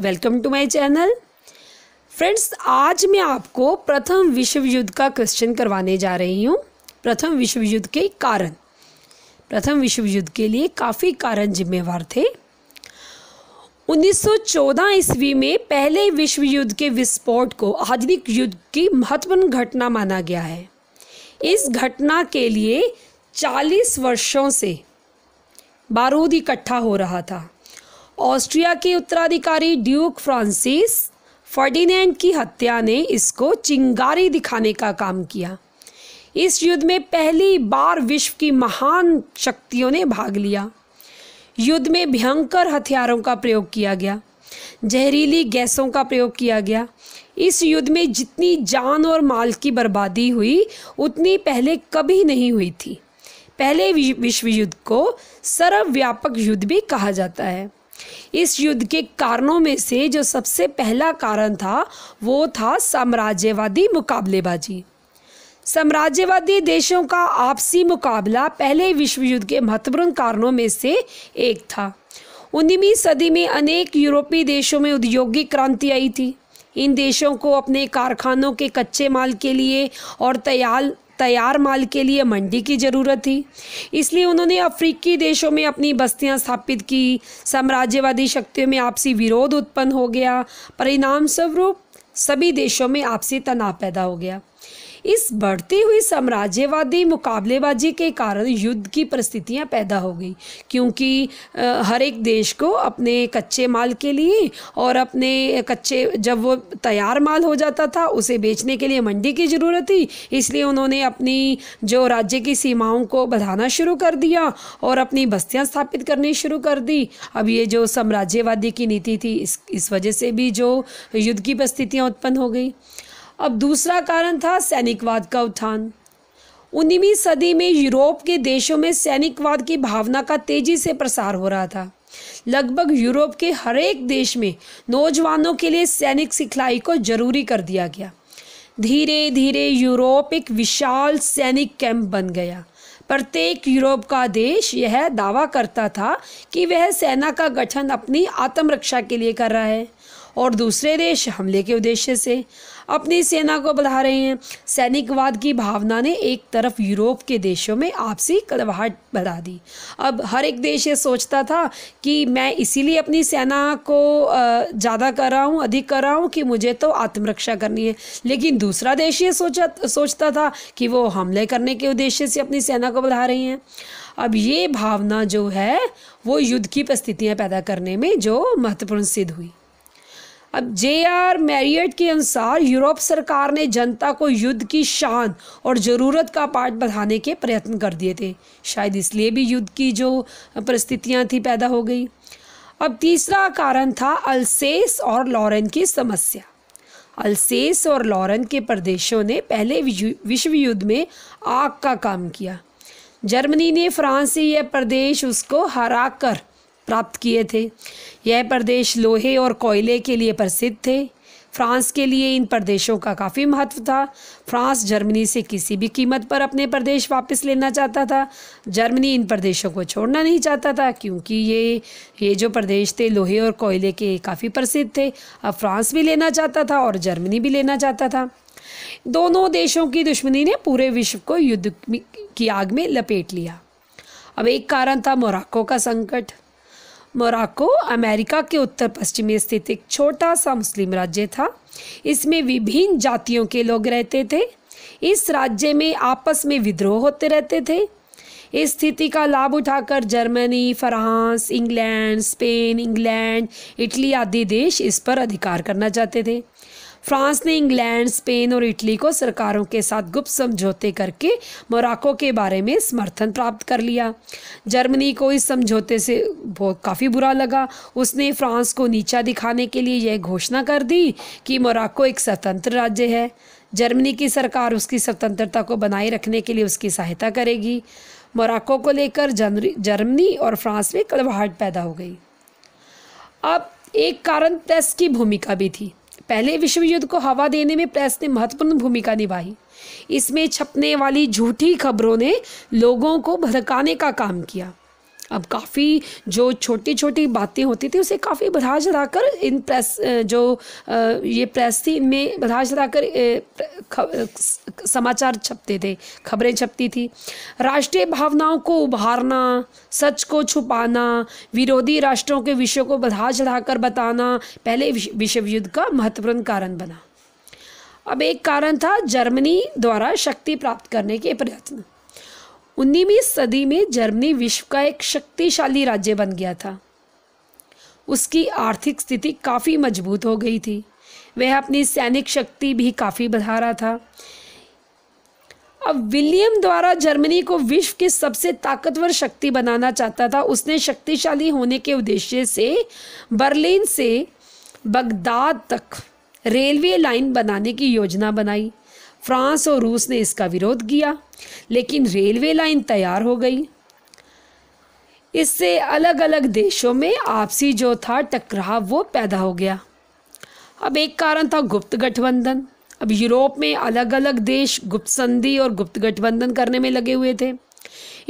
welcome to my channel friends आज मैं आपको प्रथम विश्व युद्ध का क्वेश्चन करवाने जा रही हूँ प्रथम विश्व युद्ध के कारण प्रथम विश्व युद्ध के लिए काफ़ी कारण जिम्मेवार थे 1914 ईस्वी में पहले विश्व युद्ध के विस्फोट को आधुनिक युद्ध की महत्वपूर्ण घटना माना गया है इस घटना के लिए 40 वर्षों से बारूद इकट्ठा हो रहा था ऑस्ट्रिया के उत्तराधिकारी ड्यूक फ्रांसिस फर्डिनेंड की हत्या ने इसको चिंगारी दिखाने का काम किया इस युद्ध में पहली बार विश्व की महान शक्तियों ने भाग लिया युद्ध में भयंकर हथियारों का प्रयोग किया गया जहरीली गैसों का प्रयोग किया गया इस युद्ध में जितनी जान और माल की बर्बादी हुई उतनी पहले कभी नहीं हुई थी पहले विश्व युद्ध को सर्वव्यापक युद्ध भी कहा जाता है इस युद्ध के कारणों में से जो सबसे पहला कारण था वो था साम्राज्यवादी मुकाबलेबाजी साम्राज्यवादी देशों का आपसी मुकाबला पहले विश्व युद्ध के महत्वपूर्ण कारणों में से एक था उन्नीसवीं सदी में अनेक यूरोपीय देशों में औद्योगिक क्रांति आई थी इन देशों को अपने कारखानों के कच्चे माल के लिए और तैयार तैयार माल के लिए मंडी की ज़रूरत थी इसलिए उन्होंने अफ्रीकी देशों में अपनी बस्तियां स्थापित की साम्राज्यवादी शक्तियों में आपसी विरोध उत्पन्न हो गया परिणाम स्वरूप सभी देशों में आपसी तनाव पैदा हो गया इस बढ़ती हुई साम्राज्यवादी मुकाबलेबाजी के कारण युद्ध की परिस्थितियां पैदा हो गई क्योंकि हर एक देश को अपने कच्चे माल के लिए और अपने कच्चे जब वो तैयार माल हो जाता था उसे बेचने के लिए मंडी की ज़रूरत थी इसलिए उन्होंने अपनी जो राज्य की सीमाओं को बढ़ाना शुरू कर दिया और अपनी बस्तियाँ स्थापित करनी शुरू कर दी अब ये जो साम्राज्यवादी की नीति थी इस इस वजह से भी जो युद्ध की परिस्थितियाँ उत्पन्न हो गई अब दूसरा कारण था सैनिकवाद का उत्थान 19वीं सदी में यूरोप के देशों में सैनिकवाद की भावना का तेजी से प्रसार हो रहा था लगभग यूरोप के हर एक देश में नौजवानों के लिए सैनिक सिखलाई को जरूरी कर दिया गया धीरे धीरे यूरोप एक विशाल सैनिक कैंप बन गया प्रत्येक यूरोप का देश यह दावा करता था कि वह सेना का गठन अपनी आत्मरक्षा के लिए कर रहा है और दूसरे देश हमले के उद्देश्य से अपनी सेना को बढ़ा रहे हैं सैनिकवाद की भावना ने एक तरफ यूरोप के देशों में आपसी कड़वाहट बढ़ा दी अब हर एक देश ये सोचता था कि मैं इसीलिए अपनी सेना को ज़्यादा कर रहा हूँ अधिक कर रहा हूँ कि मुझे तो आत्मरक्षा करनी है लेकिन दूसरा देश ये सोचा सोचता था कि वो हमले करने के उद्देश्य से अपनी सेना को बढ़ा रही हैं अब ये भावना जो है वो युद्ध की परिस्थितियाँ पैदा करने में जो महत्वपूर्ण सिद्ध हुई अब जे आर मैरियट के अनुसार यूरोप सरकार ने जनता को युद्ध की शान और ज़रूरत का पाठ बढ़ाने के प्रयत्न कर दिए थे शायद इसलिए भी युद्ध की जो परिस्थितियाँ थी पैदा हो गई अब तीसरा कारण था अलसेस और लॉरेन की समस्या अलसेस और लॉरेन के प्रदेशों ने पहले विश्व युद्ध में आग का काम किया जर्मनी ने फ्रांस से यह प्रदेश उसको हरा कर प्राप्त किए थे यह प्रदेश लोहे और कोयले के लिए प्रसिद्ध थे फ्रांस के लिए इन प्रदेशों का काफ़ी महत्व था फ्रांस जर्मनी से किसी भी कीमत पर अपने प्रदेश वापस लेना चाहता था जर्मनी इन प्रदेशों को छोड़ना नहीं चाहता था क्योंकि ये ये जो प्रदेश थे लोहे और कोयले के काफ़ी प्रसिद्ध थे अब फ्रांस भी लेना चाहता था और जर्मनी भी लेना चाहता था दोनों देशों की दुश्मनी ने पूरे विश्व को युद्ध की आग में लपेट लिया अब एक कारण था मोराको का संकट मोराको अमेरिका के उत्तर पश्चिम में स्थित एक छोटा सा मुस्लिम राज्य था इसमें विभिन्न जातियों के लोग रहते थे इस राज्य में आपस में विद्रोह होते रहते थे इस स्थिति का लाभ उठाकर Germany France England Spain England Italy आदि देश इस पर अधिकार करना चाहते थे फ्रांस ने इंग्लैंड स्पेन और इटली को सरकारों के साथ गुप्त समझौते करके मोराको के बारे में समर्थन प्राप्त कर लिया जर्मनी को इस समझौते से बहुत काफ़ी बुरा लगा उसने फ्रांस को नीचा दिखाने के लिए यह घोषणा कर दी कि मोराको एक स्वतंत्र राज्य है जर्मनी की सरकार उसकी स्वतंत्रता को बनाए रखने के लिए उसकी सहायता करेगी मोराको को लेकर जर्मनी और फ्रांस में कड़वाहट पैदा हो गई अब एक कारण प्रेस की भूमिका भी थी पहले विश्व युद्ध को हवा देने में प्रेस ने महत्वपूर्ण भूमिका निभाई इसमें छपने वाली झूठी खबरों ने लोगों को भड़काने का काम किया अब काफ़ी जो छोटी छोटी बातें होती थी उसे काफ़ी बधा चढ़ाकर इन प्रेस जो ये प्रेस थी इनमें बधा चढ़ाकर समाचार छपते थे खबरें छपती थी राष्ट्रीय भावनाओं को उभारना सच को छुपाना विरोधी राष्ट्रों के विषयों को बधा चढ़ाकर बताना पहले विश्व युद्ध का महत्वपूर्ण कारण बना अब एक कारण था जर्मनी द्वारा शक्ति प्राप्त करने के प्रयत्न उन्नीसवीं सदी में जर्मनी विश्व का एक शक्तिशाली राज्य बन गया था उसकी आर्थिक स्थिति काफ़ी मजबूत हो गई थी वह अपनी सैनिक शक्ति भी काफ़ी बढ़ा रहा था अब विलियम द्वारा जर्मनी को विश्व की सबसे ताकतवर शक्ति बनाना चाहता था उसने शक्तिशाली होने के उद्देश्य से बर्लिन से बगदाद तक रेलवे लाइन बनाने की योजना बनाई फ्रांस और रूस ने इसका विरोध किया लेकिन रेलवे लाइन तैयार हो गई इससे अलग अलग देशों में आपसी जो था टकराव वो पैदा हो गया अब एक कारण था गुप्त गठबंधन अब यूरोप में अलग अलग देश गुप्त संधि और गुप्त गठबंधन करने में लगे हुए थे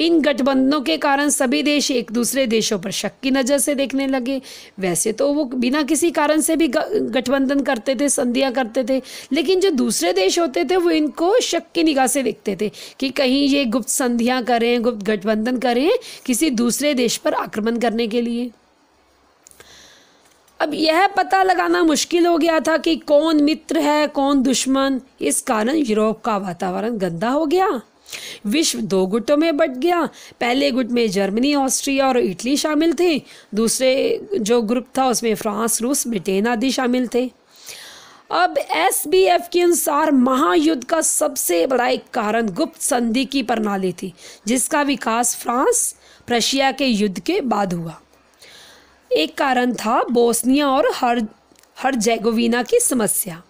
इन गठबंधनों के कारण सभी देश एक दूसरे देशों पर शक की नज़र से देखने लगे वैसे तो वो बिना किसी कारण से भी गठबंधन करते थे संधियाँ करते थे लेकिन जो दूसरे देश होते थे वो इनको शक की निगाह से देखते थे कि कहीं ये गुप्त संधियाँ करें गुप्त गठबंधन करें किसी दूसरे देश पर आक्रमण करने के लिए अब यह पता लगाना मुश्किल हो गया था कि कौन मित्र है कौन दुश्मन इस कारण यूरोप का वातावरण गंदा हो गया विश्व दो गुटों में बट गया पहले गुट में जर्मनी ऑस्ट्रिया और इटली शामिल थे दूसरे जो ग्रुप था उसमें फ्रांस रूस ब्रिटेन आदि शामिल थे अब एस बी एफ के अनुसार महायुद्ध का सबसे बड़ा एक कारण गुप्त संधि की प्रणाली थी जिसका विकास फ्रांस प्रशिया के युद्ध के बाद हुआ एक कारण था बोस्निया और हर हर जैगोवीना की समस्या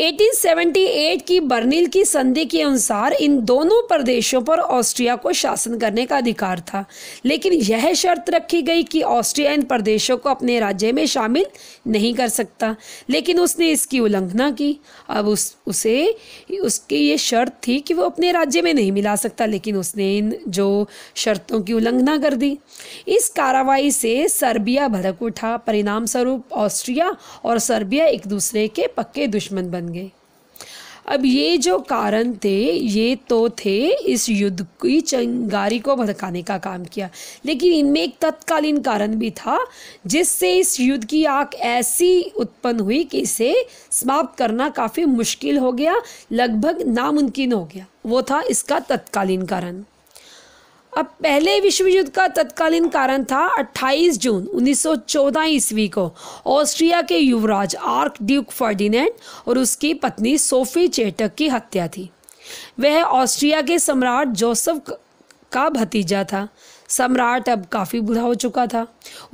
1878 की बर्निल की संधि के अनुसार इन दोनों प्रदेशों पर ऑस्ट्रिया को शासन करने का अधिकार था लेकिन यह शर्त रखी गई कि ऑस्ट्रिया इन प्रदेशों को अपने राज्य में शामिल नहीं कर सकता लेकिन उसने इसकी उल्लंघना की अब उस उसे उसकी ये शर्त थी कि वो अपने राज्य में नहीं मिला सकता लेकिन उसने इन जो शर्तों की उल्लंघना कर दी इस कार्रवाई से सर्बिया भड़क उठा परिणाम स्वरूप ऑस्ट्रिया और सर्बिया एक दूसरे के पक्के दुश्मन बन गए अब ये जो कारण थे ये तो थे इस युद्ध की चंगारी को भड़काने का काम किया लेकिन इनमें एक तत्कालीन कारण भी था जिससे इस युद्ध की आग ऐसी उत्पन्न हुई कि इसे समाप्त करना काफ़ी मुश्किल हो गया लगभग नामुमकिन हो गया वो था इसका तत्कालीन कारण अब पहले विश्व युद्ध का तत्कालीन कारण था 28 जून 1914 ईस्वी को ऑस्ट्रिया के युवराज आर्क ड्यूक फर्डिनेंड और उसकी पत्नी सोफी चेटक की हत्या थी वह ऑस्ट्रिया के सम्राट जोसेफ का भतीजा था सम्राट अब काफ़ी बूढ़ा हो चुका था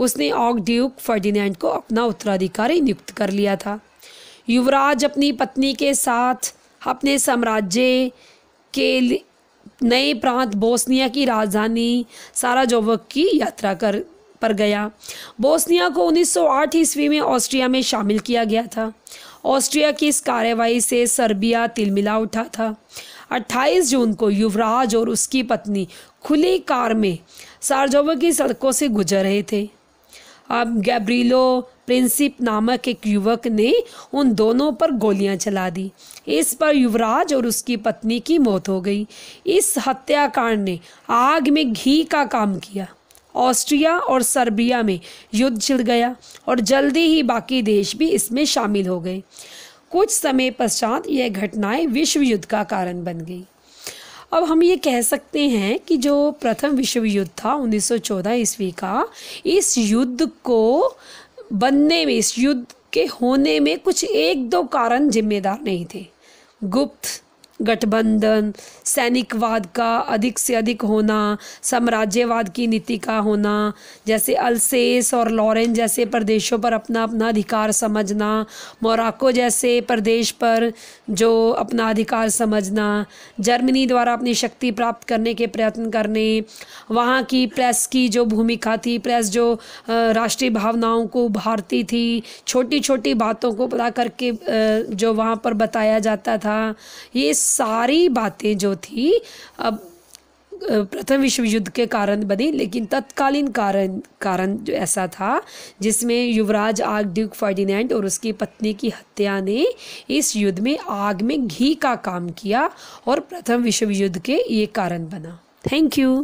उसने ऑक ड्यूक फर्डिनेंड को अपना उत्तराधिकारी नियुक्त कर लिया था युवराज अपनी पत्नी के साथ अपने साम्राज्य के नए प्रांत बोस्निया की राजधानी जोवक की यात्रा कर पर गया बोस्निया को 1908 ईस्वी में ऑस्ट्रिया में शामिल किया गया था ऑस्ट्रिया की इस कार्रवाई से सर्बिया तिलमिला उठा था 28 जून को युवराज और उसकी पत्नी खुली कार में सारजोवक की सड़कों से गुजर रहे थे अब गैब्रिलो प्रिंसिप नामक एक युवक ने उन दोनों पर गोलियां चला दी इस पर युवराज और उसकी पत्नी की मौत हो गई इस हत्याकांड ने आग में घी का काम किया ऑस्ट्रिया और सर्बिया में युद्ध छिड़ गया और जल्दी ही बाकी देश भी इसमें शामिल हो गए कुछ समय पश्चात यह घटनाएं विश्व युद्ध का कारण बन गई अब हम ये कह सकते हैं कि जो प्रथम विश्व युद्ध था 1914 ईस्वी का इस युद्ध को बनने में इस युद्ध के होने में कुछ एक दो कारण जिम्मेदार नहीं थे गुप्त गठबंधन सैनिकवाद का अधिक से अधिक होना साम्राज्यवाद की नीति का होना जैसे अलसेस और लॉरेन जैसे प्रदेशों पर अपना अपना अधिकार समझना मोराको जैसे प्रदेश पर जो अपना अधिकार समझना जर्मनी द्वारा अपनी शक्ति प्राप्त करने के प्रयत्न करने वहाँ की प्रेस की जो भूमिका थी प्रेस जो राष्ट्रीय भावनाओं को उभारती थी छोटी छोटी बातों को पता करके जो वहाँ पर बताया जाता था ये सारी बातें जो थी अब प्रथम विश्व युद्ध के कारण बनी लेकिन तत्कालीन कारण कारण जो ऐसा था जिसमें युवराज आग ड्यूक फर्डिनेंड और उसकी पत्नी की हत्या ने इस युद्ध में आग में घी का काम किया और प्रथम विश्व युद्ध के ये कारण बना थैंक यू